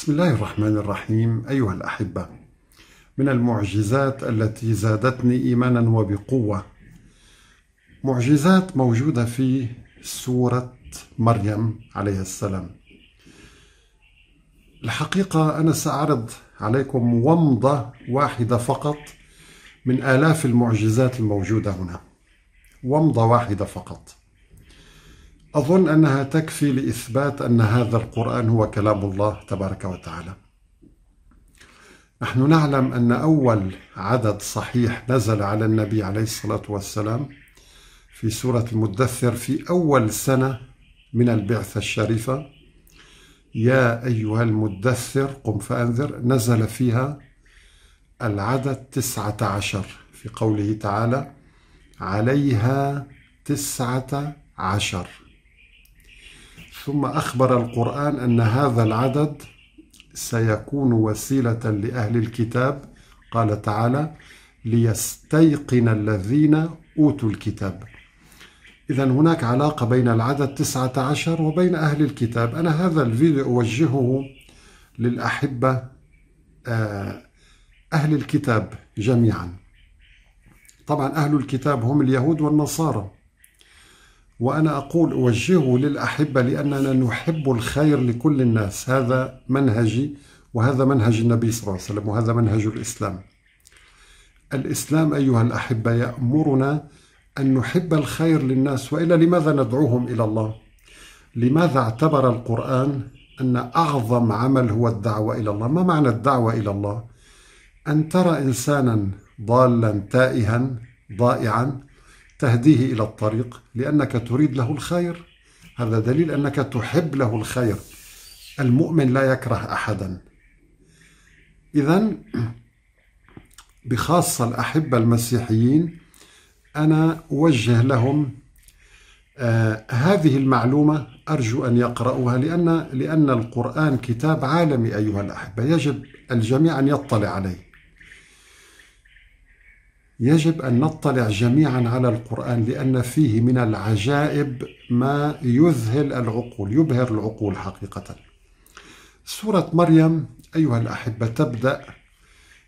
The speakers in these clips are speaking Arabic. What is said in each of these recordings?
بسم الله الرحمن الرحيم أيها الأحبة من المعجزات التي زادتني إيمانا وبقوة معجزات موجودة في سورة مريم عليه السلام الحقيقة أنا سأعرض عليكم ومضة واحدة فقط من آلاف المعجزات الموجودة هنا ومضة واحدة فقط أظن أنها تكفي لإثبات أن هذا القرآن هو كلام الله تبارك وتعالى. نحن نعلم أن أول عدد صحيح نزل على النبي عليه الصلاة والسلام في سورة المدثر في أول سنة من البعثة الشريفة يا أيها المدثر قم فأنذر نزل فيها العدد تسعة عشر في قوله تعالى عليها تسعة عشر ثم أخبر القرآن أن هذا العدد سيكون وسيلة لأهل الكتاب قال تعالى ليستيقن الذين أوتوا الكتاب إذا هناك علاقة بين العدد 19 وبين أهل الكتاب أنا هذا الفيديو أوجهه للأحبة آه، أهل الكتاب جميعا طبعا أهل الكتاب هم اليهود والنصارى وأنا أقول أوجهه للأحبة لأننا نحب الخير لكل الناس هذا منهجي وهذا منهج النبي صلى الله عليه وسلم وهذا منهج الإسلام الإسلام أيها الأحبة يأمرنا أن نحب الخير للناس وإلا لماذا ندعوهم إلى الله لماذا اعتبر القرآن أن أعظم عمل هو الدعوة إلى الله ما معنى الدعوة إلى الله أن ترى إنسانا ضالا تائها ضائعا تهديه إلى الطريق لأنك تريد له الخير هذا دليل أنك تحب له الخير المؤمن لا يكره أحدا إذا بخاصة الأحبة المسيحيين أنا أوجه لهم آه، هذه المعلومة أرجو أن يقرأوها لأن لأن القرآن كتاب عالمي أيها الأحبة يجب الجميع أن يطلع عليه يجب أن نطلع جميعا على القرآن لأن فيه من العجائب ما يذهل العقول يبهر العقول حقيقة سورة مريم أيها الأحبة تبدأ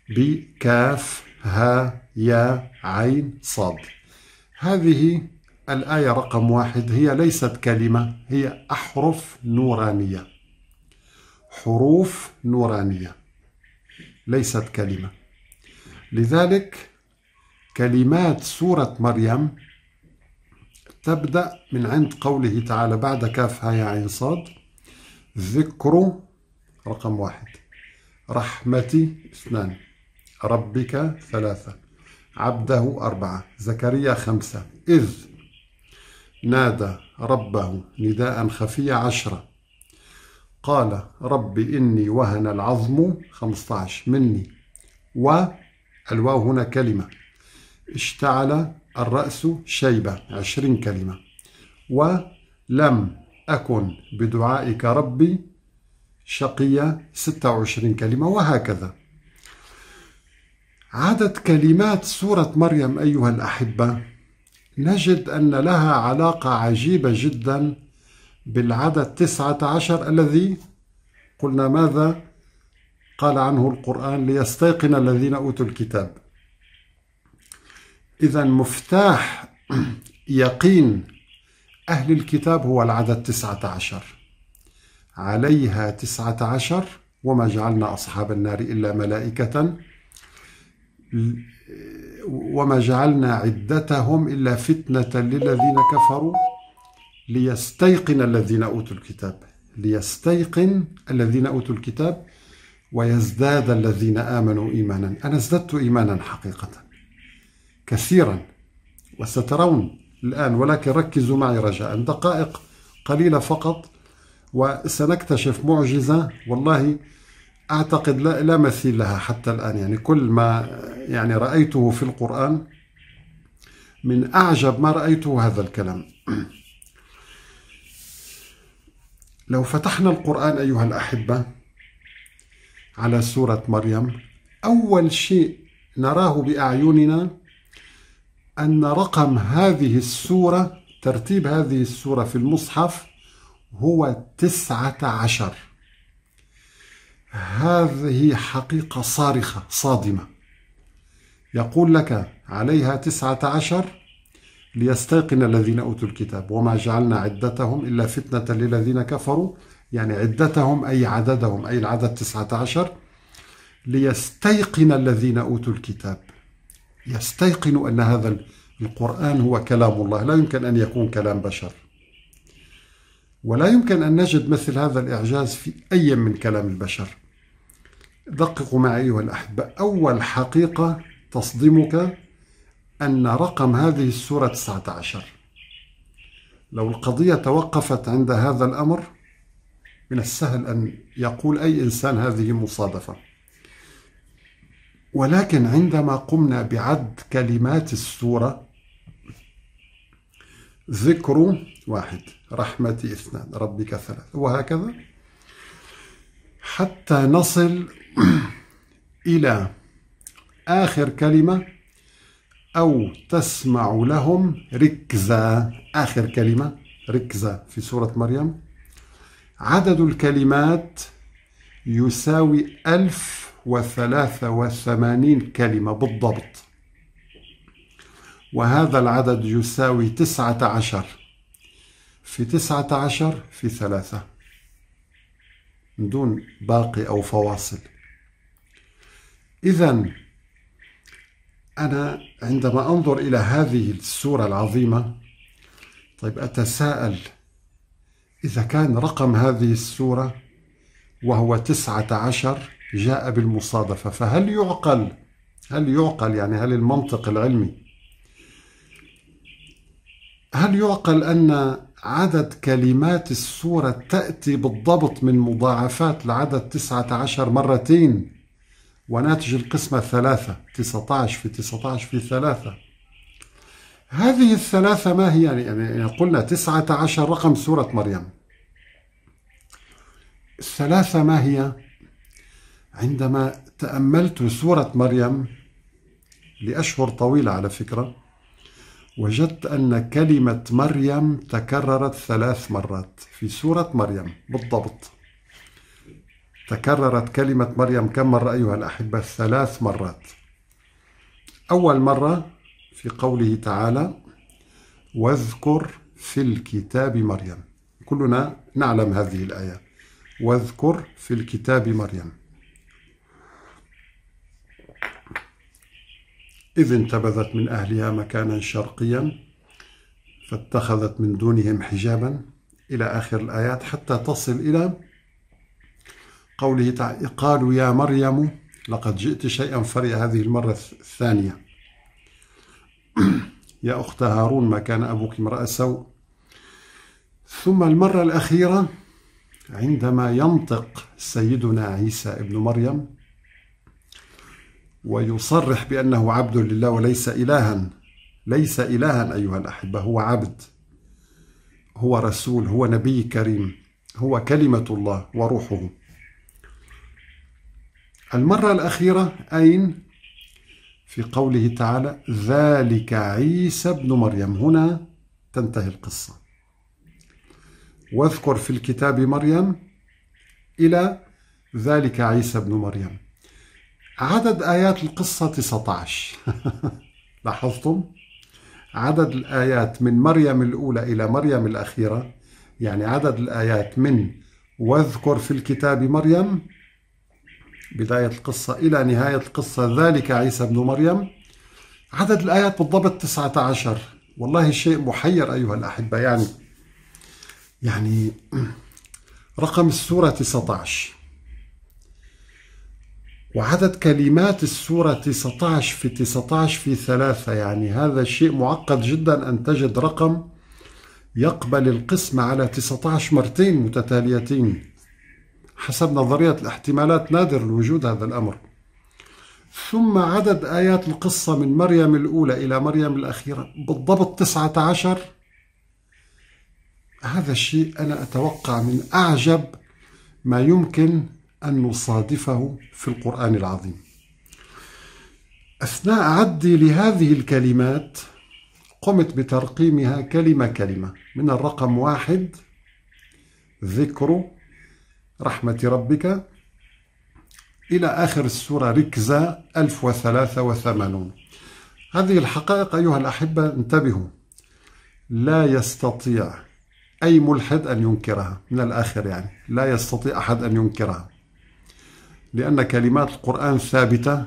بكاف ها يا عين صاد هذه الآية رقم واحد هي ليست كلمة هي أحرف نورانية حروف نورانية ليست كلمة لذلك كلمات سورة مريم تبدأ من عند قوله تعالى بعد كاف هاي عين صاد ذكر رقم واحد رحمتي اثنان ربك ثلاثة عبده أربعة زكريا خمسة إذ نادى ربه نداء خفي عشرة قال رب إني وهن العظم خمسة عشر مني والواو هنا كلمة اشتعل الرأس شيبة عشرين كلمة ولم أكن بدعائك ربي شقية ستة وعشرين كلمة وهكذا عدد كلمات سورة مريم أيها الأحبة نجد أن لها علاقة عجيبة جدا بالعدد تسعة عشر الذي قلنا ماذا قال عنه القرآن ليستيقن الذين أوتوا الكتاب إذا مفتاح يقين أهل الكتاب هو العدد 19 عليها 19 وما جعلنا أصحاب النار إلا ملائكة وما جعلنا عدتهم إلا فتنة للذين كفروا ليستيقن الذين أوتوا الكتاب ليستيقن الذين أوتوا الكتاب ويزداد الذين آمنوا إيمانا أنا ازددت إيمانا حقيقة كثيرا وسترون الآن ولكن ركزوا معي رجاء دقائق قليلة فقط وسنكتشف معجزة والله أعتقد لا, لا مثيل لها حتى الآن يعني كل ما يعني رأيته في القرآن من أعجب ما رأيته هذا الكلام لو فتحنا القرآن أيها الأحبة على سورة مريم أول شيء نراه بأعيننا أن رقم هذه السورة ترتيب هذه السورة في المصحف هو تسعة عشر هذه حقيقة صارخة صادمة يقول لك عليها تسعة عشر ليستيقن الذين أوتوا الكتاب وما جعلنا عدتهم إلا فتنة للذين كفروا يعني عدتهم أي عددهم أي العدد تسعة عشر ليستيقن الذين أوتوا الكتاب يستيقن أن هذا القرآن هو كلام الله لا يمكن أن يكون كلام بشر ولا يمكن أن نجد مثل هذا الإعجاز في أي من كلام البشر دققوا معي أيها الأحبة أول حقيقة تصدمك أن رقم هذه السورة 19 لو القضية توقفت عند هذا الأمر من السهل أن يقول أي إنسان هذه مصادفة ولكن عندما قمنا بعد كلمات السورة ذكر واحد رحمتي اثنان ربك ثلاث وهكذا حتى نصل إلى آخر كلمة أو تسمع لهم ركزا آخر كلمة ركزا في سورة مريم عدد الكلمات يساوي ألف وثلاثة وثمانين كلمة بالضبط وهذا العدد يساوي تسعة عشر في تسعة عشر في ثلاثة من دون باقي أو فواصل إذا أنا عندما أنظر إلى هذه السورة العظيمة طيب أتساءل إذا كان رقم هذه السورة وهو تسعة عشر جاء بالمصادفة فهل يعقل هل يعقل يعني هل المنطق العلمي هل يعقل أن عدد كلمات السورة تأتي بالضبط من مضاعفات لعدد تسعة عشر مرتين وناتج القسمة ثلاثة تسعة عشر في تسعة عشر في ثلاثة هذه الثلاثة ما هي يعني, يعني, يعني قلنا تسعة عشر رقم سورة مريم الثلاثة ما هي عندما تأملت سورة مريم لأشهر طويلة على فكرة وجدت أن كلمة مريم تكررت ثلاث مرات في سورة مريم بالضبط تكررت كلمة مريم كم مرة أيها الأحبة؟ ثلاث مرات أول مرة في قوله تعالى واذكر في الكتاب مريم كلنا نعلم هذه الآية واذكر في الكتاب مريم إذ انتبذت من أهلها مكانا شرقيا فاتخذت من دونهم حجابا إلى آخر الآيات حتى تصل إلى قوله تعالى قالوا يا مريم لقد جئت شيئا فريا هذه المرة الثانية يا أخت هارون ما كان أبوك امرأ سوء ثم المرة الأخيرة عندما ينطق سيدنا عيسى ابن مريم ويصرح بأنه عبد لله وليس إلها ليس إلها أيها الأحبة هو عبد هو رسول هو نبي كريم هو كلمة الله وروحه المرة الأخيرة أين في قوله تعالى ذلك عيسى ابن مريم هنا تنتهي القصة واذكر في الكتاب مريم إلى ذلك عيسى ابن مريم عدد آيات القصة 19 لاحظتم؟ عدد الآيات من مريم الأولى إلى مريم الأخيرة يعني عدد الآيات من واذكر في الكتاب مريم بداية القصة إلى نهاية القصة ذلك عيسى ابن مريم عدد الآيات بالضبط 19 والله شيء محير أيها الأحبة يعني يعني رقم السورة 19 وعدد كلمات السورة 19 في 19 في ثلاثة يعني هذا شيء معقد جدا أن تجد رقم يقبل القسمة على 19 مرتين متتاليتين حسب نظرية الاحتمالات نادر الوجود هذا الأمر ثم عدد آيات القصة من مريم الأولى إلى مريم الأخيرة بالضبط 19 هذا الشيء أنا أتوقع من أعجب ما يمكن أن نصادفه في القرآن العظيم أثناء عدي لهذه الكلمات قمت بترقيمها كلمة كلمة من الرقم واحد ذكر رحمة ربك إلى آخر السورة ركزة 1083 هذه الحقائق أيها الأحبة انتبهوا لا يستطيع أي ملحد أن ينكرها من الآخر يعني لا يستطيع أحد أن ينكرها لأن كلمات القرآن ثابتة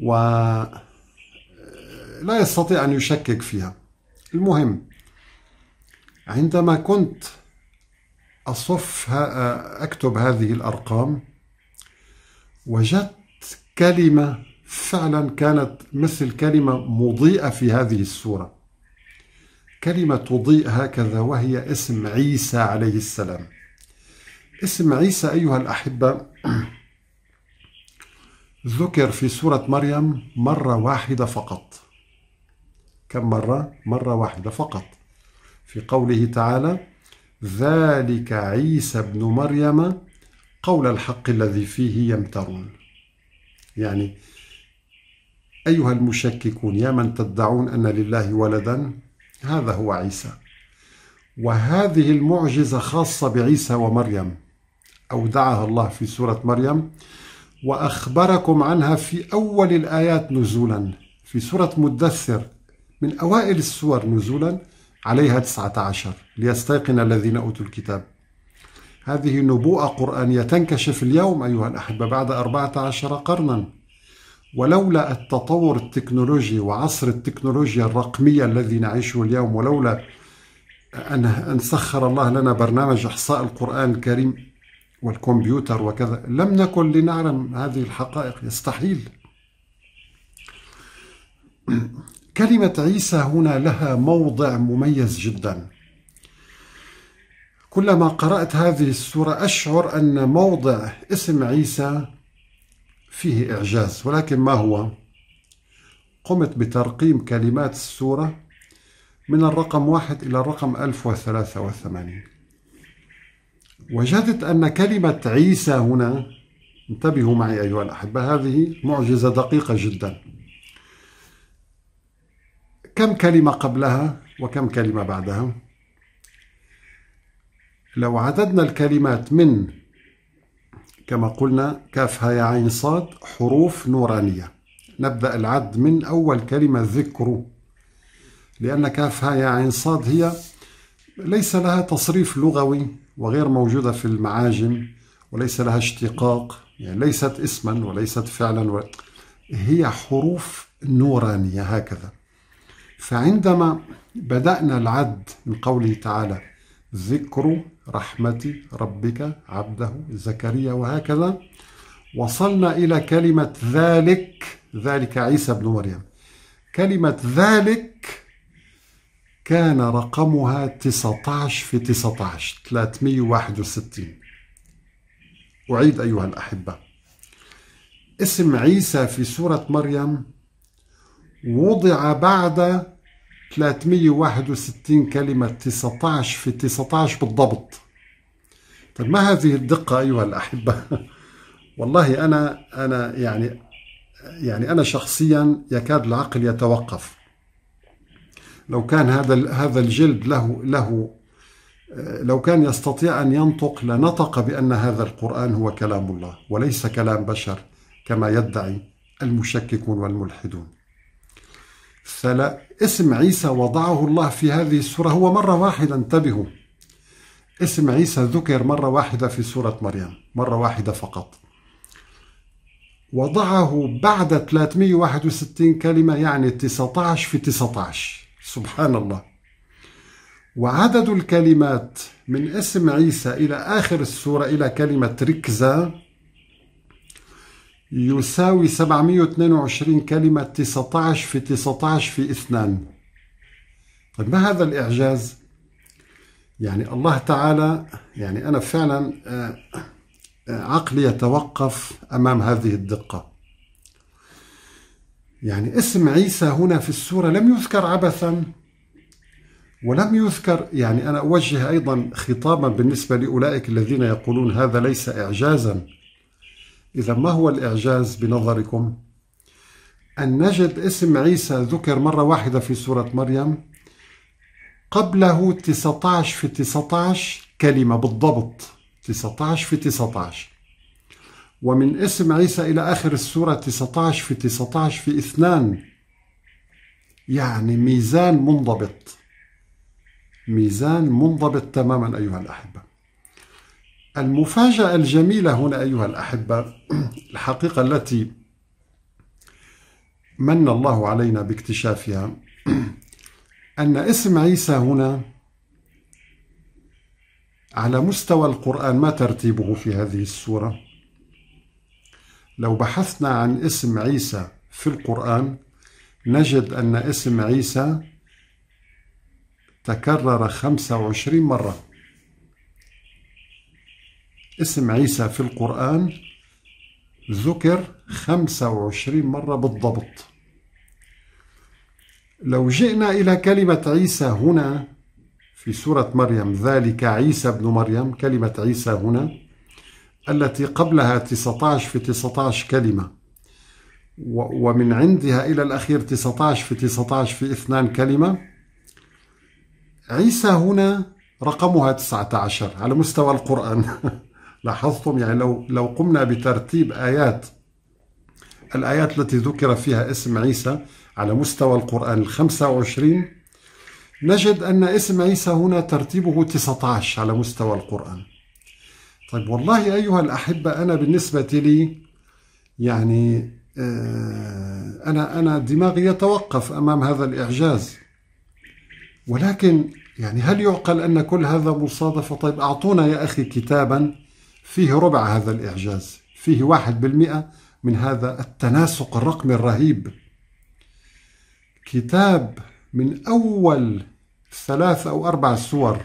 ولا آه، يستطيع أن يشكك فيها المهم عندما كنت أصف آه، أكتب هذه الأرقام وجدت كلمة فعلا كانت مثل كلمة مضيئة في هذه السورة كلمة تضيء هكذا وهي اسم عيسى عليه السلام اسم عيسى أيها الأحبة ذكر في سورة مريم مرة واحدة فقط كم مرة؟ مرة واحدة فقط في قوله تعالى ذلك عيسى ابن مريم قول الحق الذي فيه يمترون يعني أيها المشككون يا من تدعون أن لله ولدا هذا هو عيسى وهذه المعجزة خاصة بعيسى ومريم أودعها الله في سورة مريم وأخبركم عنها في أول الآيات نزولا في سورة مدثر من أوائل السور نزولا عليها 19 ليستيقن الذين أوتوا الكتاب هذه نبوءة قرآنية تنكشف اليوم أيها الأحبة بعد 14 قرنا ولولا التطور التكنولوجي وعصر التكنولوجيا الرقمية الذي نعيشه اليوم ولولا أن سخر الله لنا برنامج إحصاء القرآن الكريم والكمبيوتر وكذا لم نكن لنعلم هذه الحقائق يستحيل كلمة عيسى هنا لها موضع مميز جدا كلما قرأت هذه السورة أشعر أن موضع اسم عيسى فيه إعجاز ولكن ما هو؟ قمت بترقيم كلمات السورة من الرقم واحد إلى الرقم 1083 وجدت أن كلمة عيسى هنا انتبهوا معي أيها الأحبة هذه معجزة دقيقة جدا كم كلمة قبلها وكم كلمة بعدها لو عددنا الكلمات من كما قلنا كافها يا عين صاد حروف نورانية نبدأ العد من أول كلمة ذكر لأن كافها يا عين صاد هي ليس لها تصريف لغوي وغير موجودة في المعاجم وليس لها اشتقاق يعني ليست اسما وليست فعلا و... هي حروف نورانية هكذا فعندما بدأنا العد من قوله تعالى ذكر رحمة ربك عبده زكريا وهكذا وصلنا إلى كلمة ذلك ذلك عيسى بن مريم كلمة ذلك كان رقمها 19 في 19 361 أعيد أيها الأحبة اسم عيسى في سورة مريم وضع بعد 361 كلمة 19 في 19 بالضبط طيب ما هذه الدقة أيها الأحبة والله أنا أنا يعني يعني أنا شخصيا يكاد العقل يتوقف لو كان هذا هذا الجلد له له آه، لو كان يستطيع ان ينطق لنطق بان هذا القران هو كلام الله وليس كلام بشر كما يدعي المشككون والملحدون. اسم عيسى وضعه الله في هذه السوره هو مره واحده انتبهوا. اسم عيسى ذكر مره واحده في سوره مريم، مره واحده فقط. وضعه بعد 361 كلمه يعني 19 في 19. سبحان الله وعدد الكلمات من اسم عيسى إلى آخر السورة إلى كلمة ركزة يساوي 722 كلمة 19 في 19 في 2 طيب ما هذا الإعجاز؟ يعني الله تعالى يعني أنا فعلا آه، آه، عقلي يتوقف أمام هذه الدقة يعني اسم عيسى هنا في السورة لم يذكر عبثا ولم يذكر يعني أنا أوجه أيضا خطابا بالنسبة لأولئك الذين يقولون هذا ليس إعجازا إذا ما هو الإعجاز بنظركم أن نجد اسم عيسى ذكر مرة واحدة في سورة مريم قبله 19 في 19 كلمة بالضبط 19 في 19 ومن اسم عيسى إلى آخر السورة 19 في 19 في اثنان يعني ميزان منضبط ميزان منضبط تماما أيها الأحبة المفاجأة الجميلة هنا أيها الأحبة الحقيقة التي من الله علينا باكتشافها أن اسم عيسى هنا على مستوى القرآن ما ترتيبه في هذه السورة لو بحثنا عن اسم عيسى في القرآن نجد أن اسم عيسى تكرر 25 مرة اسم عيسى في القرآن ذكر 25 مرة بالضبط لو جئنا إلى كلمة عيسى هنا في سورة مريم ذلك عيسى ابن مريم كلمة عيسى هنا التي قبلها 19 في 19 كلمة ومن عندها إلى الأخير 19 في 19 في 2 كلمة عيسى هنا رقمها 19 على مستوى القرآن لاحظتم يعني لو لو قمنا بترتيب آيات الآيات التي ذكر فيها اسم عيسى على مستوى القرآن ال 25 نجد أن اسم عيسى هنا ترتيبه 19 على مستوى القرآن طيب والله أيها الأحبة أنا بالنسبة لي يعني آه، أنا أنا دماغي يتوقف أمام هذا الإعجاز ولكن يعني هل يعقل أن كل هذا مصادفة طيب أعطونا يا أخي كتابا فيه ربع هذا الإعجاز فيه واحد بالمئة من هذا التناسق الرقمي الرهيب كتاب من أول ثلاث أو أربع سور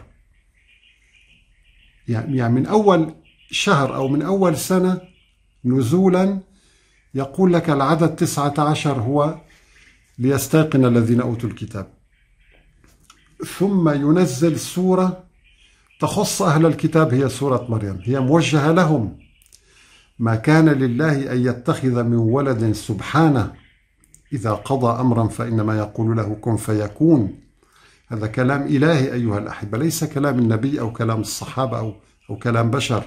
يعني من أول شهر أو من أول سنة نزولا يقول لك العدد 19 هو ليستيقن الذين أوتوا الكتاب ثم ينزل سورة تخص أهل الكتاب هي سورة مريم هي موجهة لهم ما كان لله أن يتخذ من ولد سبحانه إذا قضى أمرا فإنما يقول له كن فيكون هذا كلام إلهي أيها الأحبة ليس كلام النبي أو كلام الصحابة أو, أو كلام بشر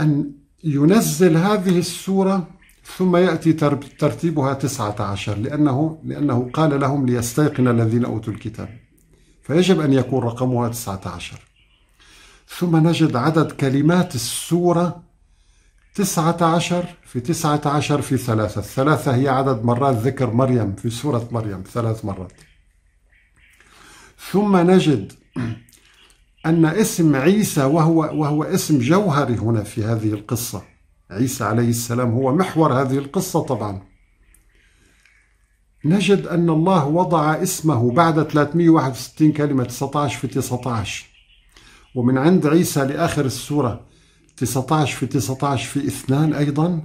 أن ينزل هذه السورة ثم يأتي ترتيبها تسعة عشر لأنه, لأنه قال لهم ليستيقن الذين أوتوا الكتاب فيجب أن يكون رقمها تسعة عشر ثم نجد عدد كلمات السورة تسعة عشر في تسعة عشر في ثلاثة الثلاثة هي عدد مرات ذكر مريم في سورة مريم ثلاث مرات ثم نجد أن اسم عيسى وهو وهو اسم جوهري هنا في هذه القصة عيسى عليه السلام هو محور هذه القصة طبعا نجد أن الله وضع اسمه بعد 361 كلمة 19 في 19 ومن عند عيسى لآخر السورة 19 في 19 في اثنان أيضا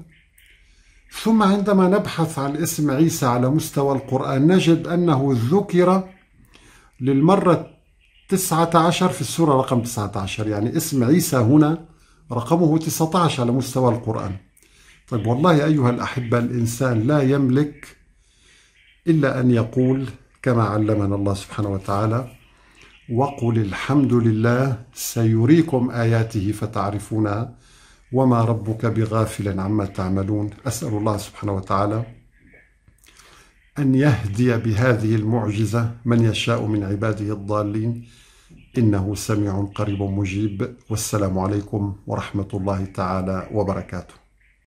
ثم عندما نبحث عن اسم عيسى على مستوى القرآن نجد أنه ذكر للمرة 19 في السورة رقم 19 يعني اسم عيسى هنا رقمه 19 على مستوى القرآن طيب والله أيها الأحبة الإنسان لا يملك إلا أن يقول كما علمنا الله سبحانه وتعالى وقل الحمد لله سيريكم آياته فتعرفونها وما ربك بغافل عما تعملون أسأل الله سبحانه وتعالى أن يهدي بهذه المعجزة من يشاء من عباده الضالين إنه سميع قريب مجيب والسلام عليكم ورحمة الله تعالى وبركاته